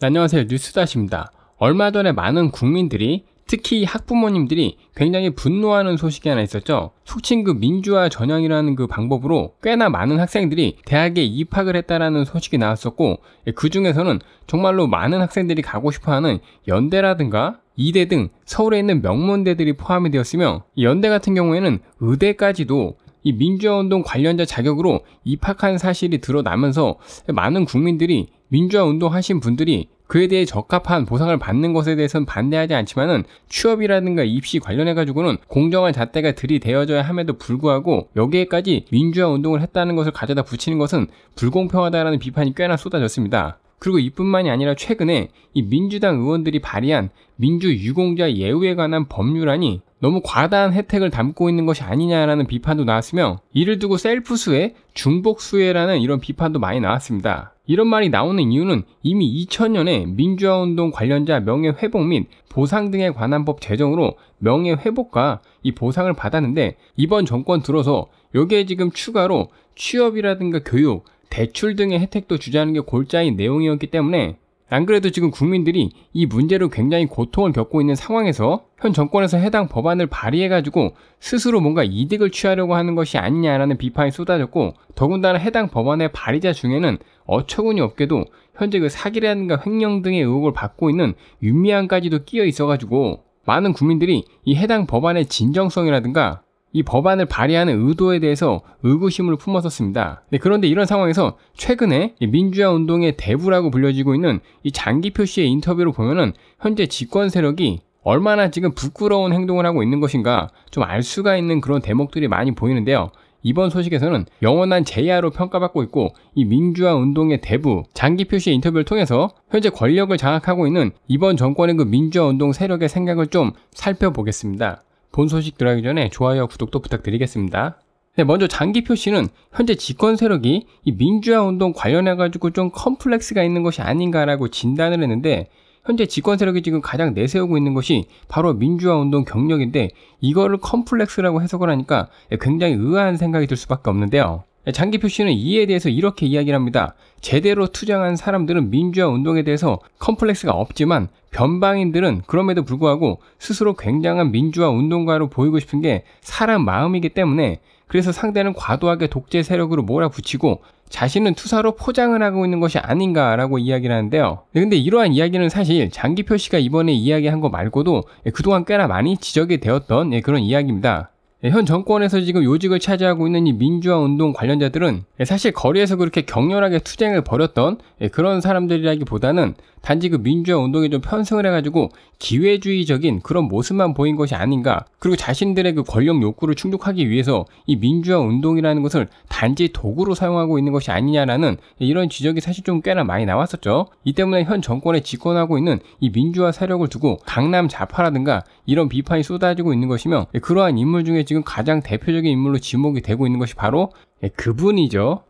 안녕하세요 뉴스다시입니다. 얼마 전에 많은 국민들이 특히 학부모님들이 굉장히 분노하는 소식이 하나 있었죠. 속칭 그 민주화 전형이라는 그 방법으로 꽤나 많은 학생들이 대학에 입학을 했다라는 소식이 나왔었고 예, 그 중에서는 정말로 많은 학생들이 가고 싶어하는 연대라든가 이대 등 서울에 있는 명문대들이 포함이 되었으며 연대 같은 경우에는 의대까지도 이 민주화운동 관련자 자격으로 입학한 사실이 드러나면서 많은 국민들이 민주화 운동하신 분들이 그에 대해 적합한 보상을 받는 것에 대해서는 반대하지 않지만은 취업이라든가 입시 관련해 가지고는 공정한 잣대가 들이대어져야 함에도 불구하고 여기에까지 민주화 운동을 했다는 것을 가져다 붙이는 것은 불공평하다라는 비판이 꽤나 쏟아졌습니다. 그리고 이뿐만이 아니라 최근에 이 민주당 의원들이 발의한 민주유공자 예우에 관한 법률안이 너무 과다한 혜택을 담고 있는 것이 아니냐라는 비판도 나왔으며 이를 두고 셀프 수혜, 중복 수혜라는 이런 비판도 많이 나왔습니다. 이런 말이 나오는 이유는 이미 2000년에 민주화운동 관련자 명예회복 및 보상 등에 관한 법 제정으로 명예회복과 이 보상을 받았는데 이번 정권 들어서 여기에 지금 추가로 취업이라든가 교육, 대출 등의 혜택도 주자는 게 골자인 내용이었기 때문에 안 그래도 지금 국민들이 이 문제로 굉장히 고통을 겪고 있는 상황에서 현 정권에서 해당 법안을 발의해가지고 스스로 뭔가 이득을 취하려고 하는 것이 아니냐라는 비판이 쏟아졌고 더군다나 해당 법안의 발의자 중에는 어처구니 없게도 현재 그 사기라든가 횡령 등의 의혹을 받고 있는 윤미향까지도 끼어 있어가지고 많은 국민들이 이 해당 법안의 진정성이라든가 이 법안을 발의하는 의도에 대해서 의구심을 품었었습니다. 네, 그런데 이런 상황에서 최근에 민주화 운동의 대부라고 불려지고 있는 이 장기표 씨의 인터뷰를 보면은 현재 집권 세력이 얼마나 지금 부끄러운 행동을 하고 있는 것인가 좀 알 수가 있는 그런 대목들이 많이 보이는데요. 이번 소식에서는 영원한 제야로 평가받고 있고 이 민주화 운동의 대부 장기표 씨의 인터뷰를 통해서 현재 권력을 장악하고 있는 이번 정권의 그 민주화 운동 세력의 생각을 좀 살펴보겠습니다. 본 소식 들어가기 전에 좋아요, 구독도 부탁드리겠습니다. 네, 먼저 장기표 시는 현재 집권 세력이 이 민주화 운동 관련해가지고 좀 컴플렉스가 있는 것이 아닌가라고 진단을 했는데 현재 집권 세력이 지금 가장 내세우고 있는 것이 바로 민주화 운동 경력인데 이거를 컴플렉스라고 해석을 하니까 예, 굉장히 의아한 생각이 들 수밖에 없는데요. 장기표 씨는 이에 대해서 이렇게 이야기를 합니다. 제대로 투쟁한 사람들은 민주화 운동에 대해서 컴플렉스가 없지만 변방인들은 그럼에도 불구하고 스스로 굉장한 민주화 운동가로 보이고 싶은 게 사람 마음이기 때문에 그래서 상대는 과도하게 독재 세력으로 몰아붙이고 자신은 투사로 포장을 하고 있는 것이 아닌가라고 이야기를 하는데요. 네, 근데 이러한 이야기는 사실 장기표 씨가 이번에 이야기한 거 말고도 예, 그동안 꽤나 많이 지적이 되었던 예, 그런 이야기입니다. 예, 현 정권에서 지금 요직을 차지하고 있는 이 민주화 운동 관련자들은 예, 사실 거리에서 그렇게 격렬하게 투쟁을 벌였던 예, 그런 사람들이라기보다는 단지 그 민주화 운동에 좀 편승을 해가지고 기회주의적인 그런 모습만 보인 것이 아닌가 그리고 자신들의 그 권력 욕구를 충족하기 위해서 이 민주화 운동이라는 것을 단지 도구로 사용하고 있는 것이 아니냐라는 이런 지적이 사실 좀 꽤나 많이 나왔었죠. 이 때문에 현 정권에 집권하고 있는 이 민주화 세력을 두고 강남 좌파라든가 이런 비판이 쏟아지고 있는 것이며 그러한 인물 중에 지금 가장 대표적인 인물로 지목이 되고 있는 것이 바로 예, 그분이죠.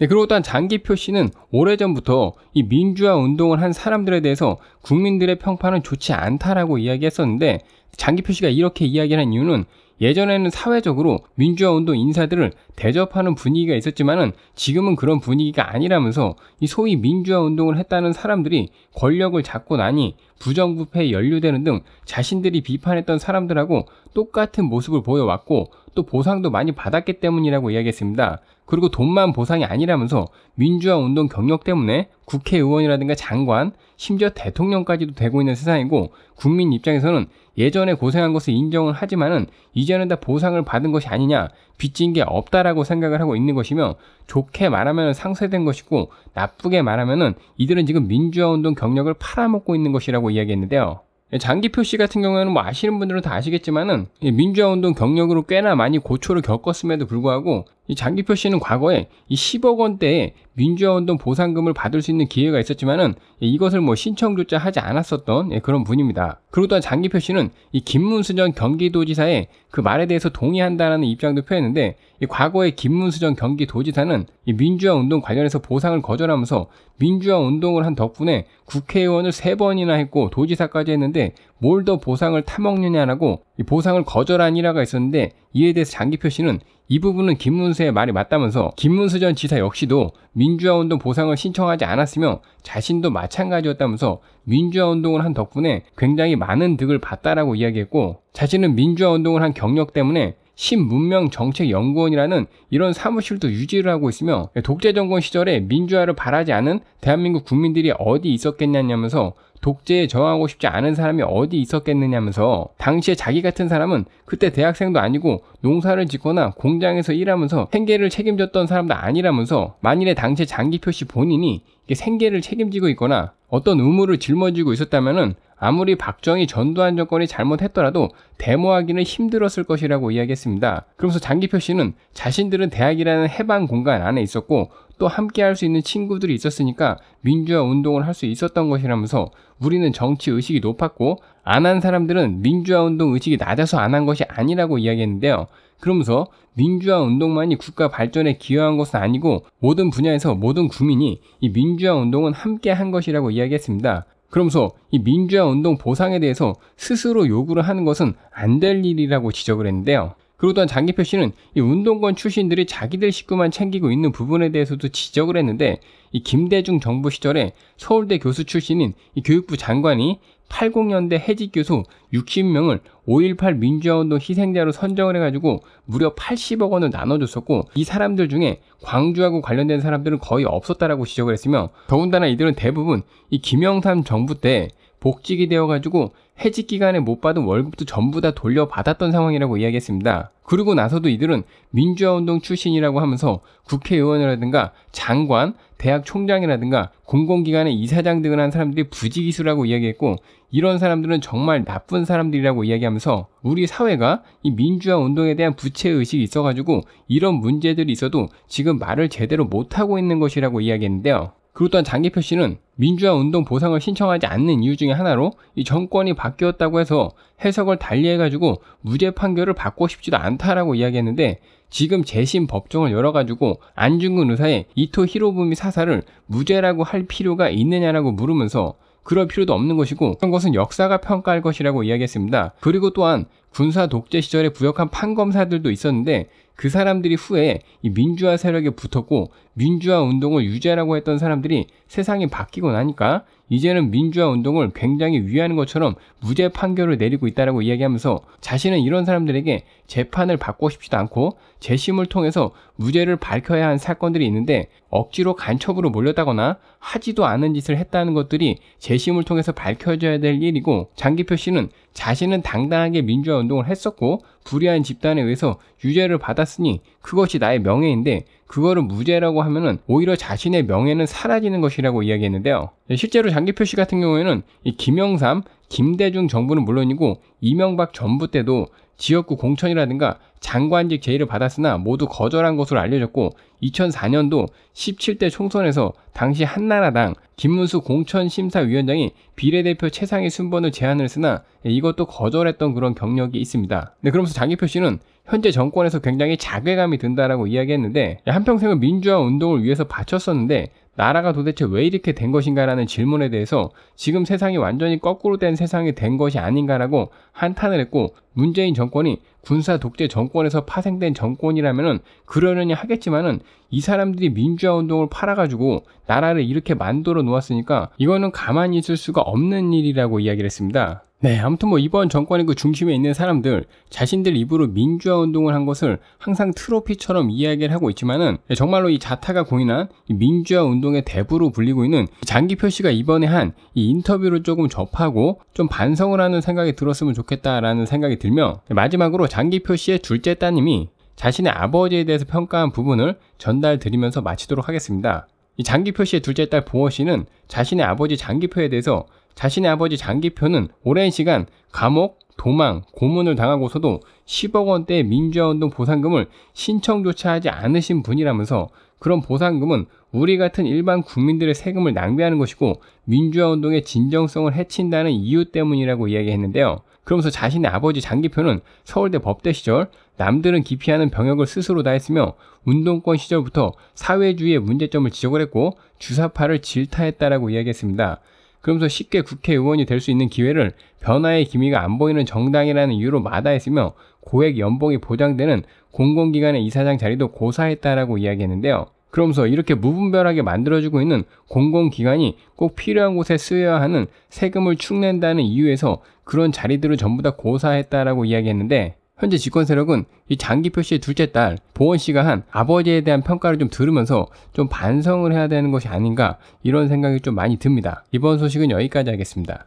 예, 그리고 또한 장기표 씨는 오래전부터 이 민주화 운동을 한 사람들에 대해서 국민들의 평판은 좋지 않다라고 이야기했었는데 장기표 씨가 이렇게 이야기한 이유는 예전에는 사회적으로 민주화 운동 인사들을 대접하는 분위기가 있었지만은 지금은 그런 분위기가 아니라면서 이 소위 민주화 운동을 했다는 사람들이 권력을 잡고 나니 부정부패에 연루되는 등 자신들이 비판했던 사람들하고 똑같은 모습을 보여왔고 또 보상도 많이 받았기 때문이라고 이야기했습니다. 그리고 돈만 보상이 아니라면서 민주화 운동 경력 때문에 국회의원이라든가 장관, 심지어 대통령까지도 되고 있는 세상이고 국민 입장에서는 예전에 고생한 것을 인정을 하지만은 이제는 다 보상을 받은 것이 아니냐, 빚진 게 없다라고 생각을 하고 있는 것이며 좋게 말하면 상쇄된 것이고 나쁘게 말하면은 이들은 지금 민주화 운동 경력을 팔아먹고 있는 것이라고 이야기했는데요. 예, 장기표 씨 같은 경우에는 뭐 아시는 분들은 다 아시겠지만은 민주화 운동 경력으로 꽤나 많이 고초를 겪었음에도 불구하고 이 장기표 씨는 과거에 이 10억 원대의 민주화운동 보상금을 받을 수 있는 기회가 있었지만은 예, 이것을 뭐 신청조차 하지 않았었던 예, 그런 분입니다. 그리고 또한 장기표 씨는 이 김문수 전 경기도지사의 그 말에 대해서 동의한다라는 입장도 표했는데 과거에 김문수 전 경기도지사는 이 민주화운동 관련해서 보상을 거절하면서 민주화운동을 한 덕분에 국회의원을 세 번이나 했고 도지사까지 했는데 뭘 더 보상을 타먹느냐라고 보상을 거절한 일화가 있었는데 이에 대해서 장기표 씨는 이 부분은 김문수의 말이 맞다면서 김문수 전 지사 역시도 민주화운동 보상을 신청하지 않았으며 자신도 마찬가지였다면서 민주화운동을 한 덕분에 굉장히 많은 득을 봤다라고 이야기했고 자신은 민주화운동을 한 경력 때문에 신문명정책연구원이라는 이런 사무실도 유지를 하고 있으며 독재 정권 시절에 민주화를 바라지 않은 대한민국 국민들이 어디 있었겠냐면서 독재에 저항하고 싶지 않은 사람이 어디 있었겠느냐면서 당시에 자기 같은 사람은 그때 대학생도 아니고 농사를 짓거나 공장에서 일하면서 생계를 책임졌던 사람도 아니라면서 만일에 당시에 장기표 씨 본인이 생계를 책임지고 있거나 어떤 의무를 짊어지고 있었다면은 아무리 박정희 전두환 정권이 잘못했더라도 데모하기는 힘들었을 것이라고 이야기했습니다. 그러면서 장기표 씨는 자신들은 대학이라는 해방 공간 안에 있었고 또 함께 할 수 있는 친구들이 있었으니까 민주화 운동을 할 수 있었던 것이라면서 우리는 정치 의식이 높았고 안 한 사람들은 민주화 운동 의식이 낮아서 안 한 것이 아니라고 이야기했는데요. 그러면서 민주화 운동만이 국가 발전에 기여한 것은 아니고 모든 분야에서 모든 국민이 이 민주화 운동은 함께 한 것이라고 이야기했습니다. 그러면서 이 민주화 운동 보상에 대해서 스스로 요구를 하는 것은 안 될 일이라고 지적을 했는데요. 그리고 또한 장기표 씨는 이 운동권 출신들이 자기들 식구만 챙기고 있는 부분에 대해서도 지적을 했는데 이 김대중 정부 시절에 서울대 교수 출신인 이 교육부 장관이 80년대 해직 교수 60명을 5.18 민주화운동 희생자로 선정을 해가지고 무려 80억 원을 나눠줬었고 이 사람들 중에 광주하고 관련된 사람들은 거의 없었다라고 지적을 했으며 더군다나 이들은 대부분 이 김영삼 정부 때 복직이 되어가지고 해직 기간에 못 받은 월급도 전부 다 돌려받았던 상황이라고 이야기했습니다. 그리고 나서도 이들은 민주화운동 출신이라고 하면서 국회의원이라든가 장관, 대학 총장이라든가 공공기관의 이사장 등을 한 사람들이 부지기수라고 이야기했고 이런 사람들은 정말 나쁜 사람들이라고 이야기하면서 우리 사회가 이 민주화 운동에 대한 부채의식이 있어가지고 이런 문제들이 있어도 지금 말을 제대로 못하고 있는 것이라고 이야기했는데요. 그리고 또한 장기표 씨는 민주화 운동 보상을 신청하지 않는 이유 중에 하나로 이 정권이 바뀌었다고 해서 해석을 달리해가지고 무죄 판결을 받고 싶지도 않다라고 이야기했는데 지금 재심 법정을 열어가지고 안중근 의사의 이토 히로부미 사사를 무죄라고 할 필요가 있느냐라고 물으면서 그럴 필요도 없는 것이고 그런 것은 역사가 평가할 것이라고 이야기했습니다. 그리고 또한 군사 독재 시절에 부역한 판검사들도 있었는데 그 사람들이 후에 이 민주화 세력에 붙었고 민주화 운동을 유죄라고 했던 사람들이 세상이 바뀌고 나니까 이제는 민주화 운동을 굉장히 위하는 것처럼 무죄 판결을 내리고 있다라고 이야기하면서 자신은 이런 사람들에게 재판을 받고 싶지도 않고 재심을 통해서 무죄를 밝혀야 한 사건들이 있는데 억지로 간첩으로 몰렸다거나 하지도 않은 짓을 했다는 것들이 재심을 통해서 밝혀져야 될 일이고 장기표 씨는 자신은 당당하게 민주화 운동을 했었고 불의한 집단에 의해서 유죄를 받았으니 그것이 나의 명예인데 그거를 무죄라고 하면은 오히려 자신의 명예는 사라지는 것이라고 이야기했는데요. 네, 실제로 장기표 씨 같은 경우에는 이 김영삼, 김대중 정부는 물론이고 이명박 전부 때도 지역구 공천이라든가 장관직 제의를 받았으나 모두 거절한 것으로 알려졌고 2004년도 17대 총선에서 당시 한나라당 김문수 공천심사위원장이 비례대표 최상위 순번을 제안을 했으나 이것도 거절했던 그런 경력이 있습니다. 네, 그러면서 장기표 씨는 현재 정권에서 굉장히 자괴감이 든다라고 이야기했는데 한평생을 민주화 운동을 위해서 바쳤었는데 나라가 도대체 왜 이렇게 된 것인가라는 질문에 대해서 지금 세상이 완전히 거꾸로 된 세상이 된 것이 아닌가라고 한탄을 했고 문재인 정권이 군사 독재 정권에서 파생된 정권이라면은 그러려니 하겠지만은 이 사람들이 민주화 운동을 팔아가지고 나라를 이렇게 만들어 놓았으니까 이거는 가만히 있을 수가 없는 일이라고 이야기를 했습니다. 네, 아무튼 뭐 이번 정권의 그 중심에 있는 사람들 자신들 입으로 민주화 운동을 한 것을 항상 트로피처럼 이야기를 하고 있지만은 정말로 이 자타가 공인한 민주화 운동의 대부로 불리고 있는 장기표 씨가 이번에 한 이 인터뷰를 조금 접하고 좀 반성을 하는 생각이 들었으면 좋겠다라는 생각이 들며 마지막으로 장기표 씨의 둘째 따님이 자신의 아버지에 대해서 평가한 부분을 전달드리면서 마치도록 하겠습니다. 이 장기표 씨의 둘째 딸 보어 씨는 자신의 아버지 장기표에 대해서 자신의 아버지 장기표는 오랜 시간 감옥, 도망, 고문을 당하고서도 10억 원대의 민주화운동 보상금을 신청조차 하지 않으신 분이라면서 그런 보상금은 우리 같은 일반 국민들의 세금을 낭비하는 것이고 민주화운동의 진정성을 해친다는 이유 때문이라고 이야기했는데요. 그러면서 자신의 아버지 장기표는 서울대 법대 시절 남들은 기피하는 병역을 스스로 다했으며 운동권 시절부터 사회주의의 문제점을 지적을 했고 주사파를 질타했다라고 이야기했습니다. 그러면서 쉽게 국회의원이 될 수 있는 기회를 변화의 기미가 안 보이는 정당이라는 이유로 마다했으며 고액 연봉이 보장되는 공공기관의 이사장 자리도 고사했다라고 이야기했는데요. 그러면서 이렇게 무분별하게 만들어주고 있는 공공기관이 꼭 필요한 곳에 쓰여야 하는 세금을 축낸다는 이유에서 그런 자리들을 전부 다 고사했다라고 이야기했는데 현재 집권 세력은 이 장기표 시의 둘째 딸 보원 씨가 한 아버지에 대한 평가를 좀 들으면서 좀 반성을 해야 되는 것이 아닌가 이런 생각이 좀 많이 듭니다. 이번 소식은 여기까지 하겠습니다.